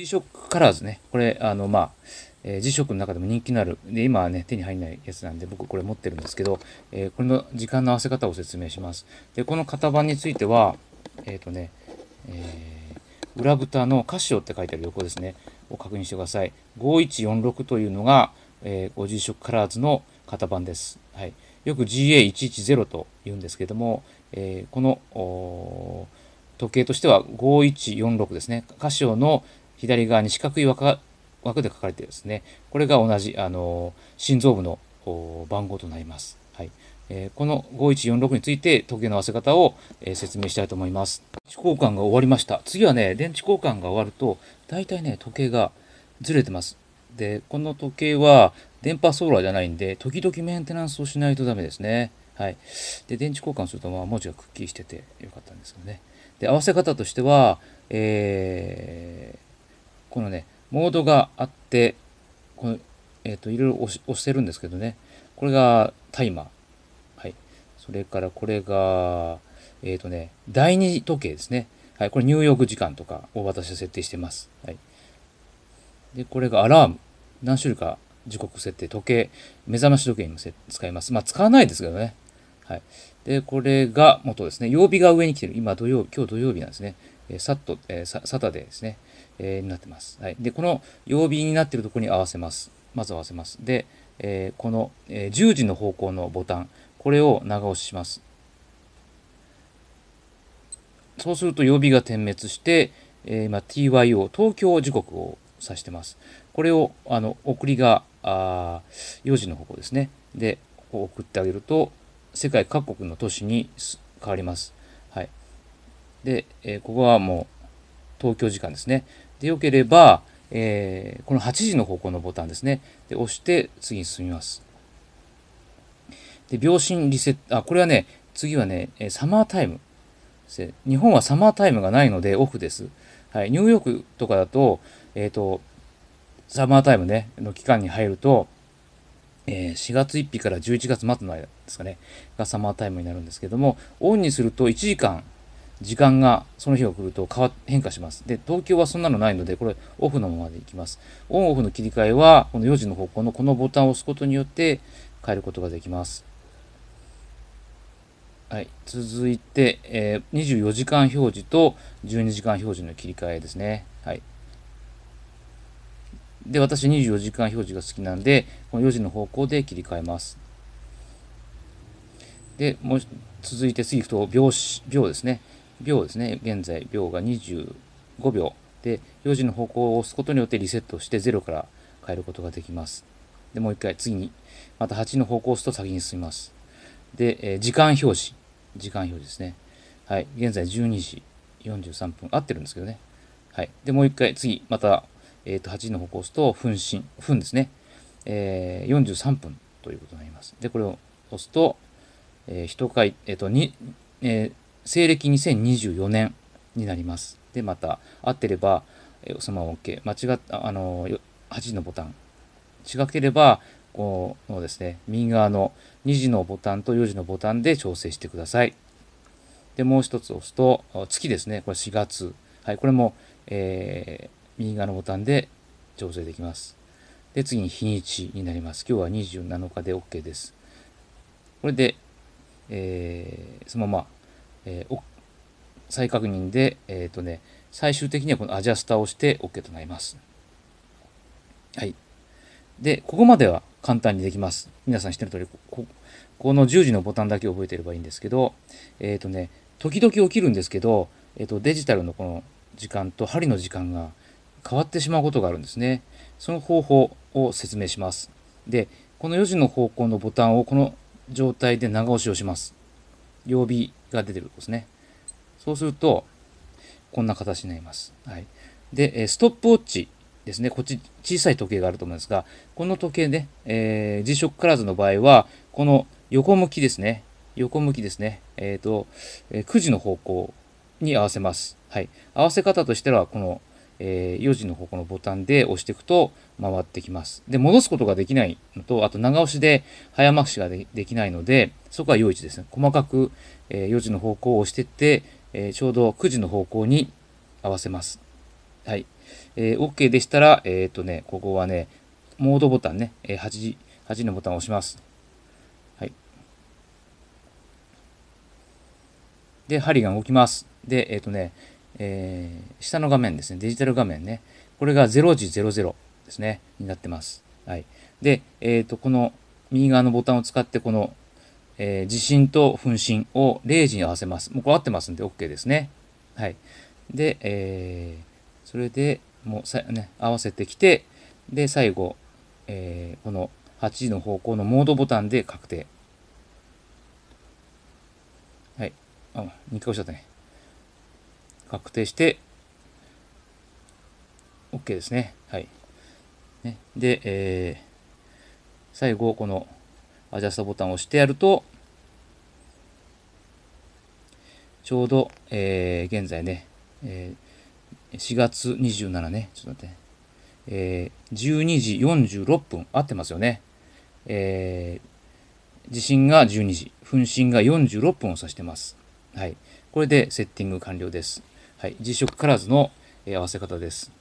G-SHOCK カラーズね、これ、あの、まあ、えー、G-SHOCK の中でも人気のある、で、今はね、手に入んないやつなんで、僕これ持ってるんですけど、えー、これの時間の合わせ方を説明します。で、この型番については、えっ、ー、とね、えー、裏蓋のカシオって書いてある横ですね、を確認してください。5146というのが、えー、G-SHOCK カラーズの型番です。はい。よく GA110 と言うんですけども、えー、この、時計としては5146ですね。カシオの左側に四角い枠で書かれてですね、これが同じ、あの心臓部の番号となります。はいえこの5146について時計の合わせ方を、え説明したいと思います。電池交換が終わりました。次はね、電池交換が終わると、大体ね、時計がずれてます。で、この時計は電波ソーラーじゃないんで、時々メンテナンスをしないとダメですね。はい。で、電池交換すると、まあ、文字がくっきりしててよかったんですけどね。で、合わせ方としては、えーこのね、モードがあって、この、えっ、ー、と、いろいろ押し押してるんですけどね、これがタイマー。はい。それからこれが、えっ、ー、とね、第2時計ですね。はい。これ入浴時間とかを私は設定してます。はい。で、これがアラーム。何種類か時刻設定、時計、目覚まし時計にも使います。まあ、使わないですけどね。はい。で、これが元ですね。曜日が上に来てる。今土曜、今日土曜日なんですね。えー、サッと、えー、サタデーですね。えー、になってます。はい。で、この曜日になっているところに合わせます。まず合わせます。で、えー、この、えー、10時の方向のボタン、これを長押しします。そうすると曜日が点滅して、えー、今 TYO、東京時刻を指してます。これを、あの、送りが、あ4時の方向ですね。で、ここ送ってあげると、世界各国の都市に変わります。はい。で、えー、ここはもう、東京時間ですね。でよければ、えー、この8時の方向のボタンですね。で押して次に進みます。で、秒針リセット、あ、これはね、次はね、サマータイム。日本はサマータイムがないのでオフです。はい、ニューヨークとかだと、えっ、ー、と、サマータイムね、の期間に入ると、えー、4月1日から11月末の間ですかね、がサマータイムになるんですけども、オンにすると1時間時間がその日が来ると変わ変化します。で、東京はそんなのないので、これオフのままでいきます。オンオフの切り替えは、この4時の方向のこのボタンを押すことによって変えることができます。はい、続いて、えー、24時間表示と12時間表示の切り替えですね。はい、で、私24時間表示が好きなんで、この4時の方向で切り替えます。で、もう続いて次行くと秒、秒ですね。秒ですね、現在秒が25秒で、4時の方向を押すことによってリセットして0から変えることができます。で、もう一回、次に、また8の方向を押すと先に進みます。で、えー、時間表示。時間表示ですね。はい。現在12時43分。合ってるんですけどね。はい。で、もう一回、次、また、えっ、ー、と、8の方向を押すと、分身、分ですね。えー、43分ということになります。で、これを押すと、えー、1回、えっ、ー、と、2、えー、西暦2024年になります。で、また、合ってれば、そのまま OK。間違った、あの、8時のボタン。違ければ、このですね、右側の2時のボタンと4時のボタンで調整してください。で、もう一つ押すと、月ですね、これ4月。はい、これも、えー、右側のボタンで調整できます。で、次に日にちになります。今日は27日で OK です。これで、えー、そのままえー、再確認で、えっ、ー、とね、最終的にはこのアジャスターをして OK となります。はい。で、ここまでは簡単にできます。皆さん知ってる通り、ここの10時のボタンだけ覚えてればいいんですけど、えっ、ー、とね、時々起きるんですけど、えっ、と、デジタルのこの時間と針の時間が変わってしまうことがあるんですね。その方法を説明します。で、この4時の方向のボタンをこの状態で長押しをします。曜日が出てるんですね。そうすると、こんな形になります。はい。で、ストップウォッチですね。こっち、小さい時計があると思うんですが、この時計ね、えー、g s h カラーズの場合は、この横向きですね。横向きですね。えっ、ー、と、え9時の方向に合わせます。はい。合わせ方としては、このえー、4時の方このボタンで押していくと回ってきます。で、戻すことができないのと、あと長押しで早回しができないので、そこは用意置ですね。細かく、えー、4時の方向を押していって、えー、ちょうど9時の方向に合わせます。はい。えー、OK でしたら、えっ、とね、ここはね、モードボタンね、え8時、8時のボタンを押します。はい。で、針が動きます。で、えっ、とね、えー、下の画面ですね、デジタル画面ね、これが0時00ですね、になってます。はい。で、えっ、ー、と、この右側のボタンを使って、この、えー、地震と噴震を0時に合わせます。もうこれ合ってますんで OK ですね。はい。で、えー、それでもうさ、ね、合わせてきて、で、最後、えー、この8時の方向のモードボタンで確定。はい。あ、2回押しちゃったね。確定して、OK ですね。はい。ね、で、えー、最後、このアジャストボタンを押してやると、ちょうど、えー、現在ね、えー、4月27ね、ちょっと待って、えー、12時46分、合ってますよね。えー、地震が12時、噴震が46分を指してます。はい。これでセッティング完了です。はい、G ショックカラーズの、合わせ方です。